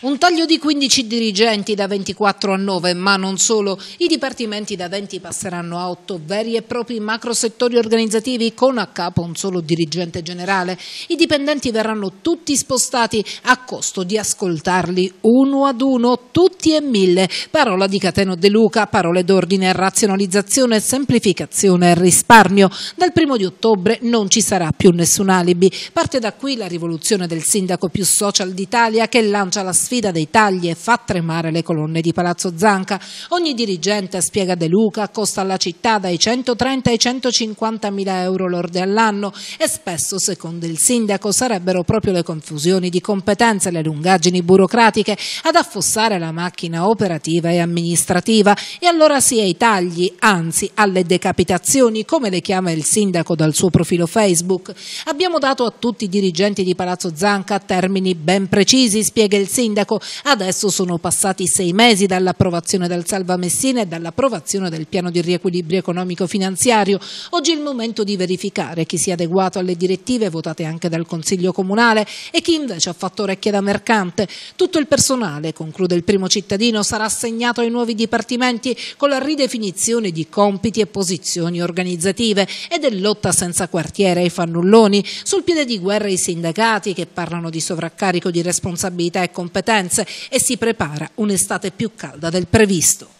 Un taglio di 15 dirigenti da 24 a 9, ma non solo. I dipartimenti da 20 passeranno a 8 veri e propri macrosettori organizzativi con a capo un solo dirigente generale. I dipendenti verranno tutti spostati a costo di ascoltarli uno ad uno, tutti e mille. Parola di Cateno De Luca, parole d'ordine, razionalizzazione, semplificazione e risparmio. Dal primo di ottobre non ci sarà più nessun alibi. Parte da qui la rivoluzione del sindaco più social d'Italia che lancia la sfida dei tagli e fa tremare le colonne di Palazzo Zanca. Ogni dirigente, spiega De Luca, costa alla città dai 130 ai 150 mila euro lorde all'anno e spesso, secondo il sindaco, sarebbero proprio le confusioni di competenze, le lungaggini burocratiche ad affossare la macchina operativa e amministrativa e allora sia ai tagli, anzi alle decapitazioni, come le chiama il sindaco dal suo profilo Facebook. Abbiamo dato a tutti i dirigenti di Palazzo Zanca termini ben precisi, spiega il sindaco, sindaco. Adesso sono passati sei mesi dall'approvazione del Salva Messina e dall'approvazione del piano di riequilibrio economico-finanziario. Oggi è il momento di verificare chi si è adeguato alle direttive votate anche dal Consiglio Comunale e chi invece ha fatto orecchie da mercante. Tutto il personale, conclude il primo cittadino, sarà assegnato ai nuovi dipartimenti con la ridefinizione di compiti e posizioni organizzative ed è lotta senza quartiere ai fannulloni. Sul piede di guerra i sindacati che parlano di sovraccarico di responsabilità e competenze competenze e si prepara un'estate più calda del previsto.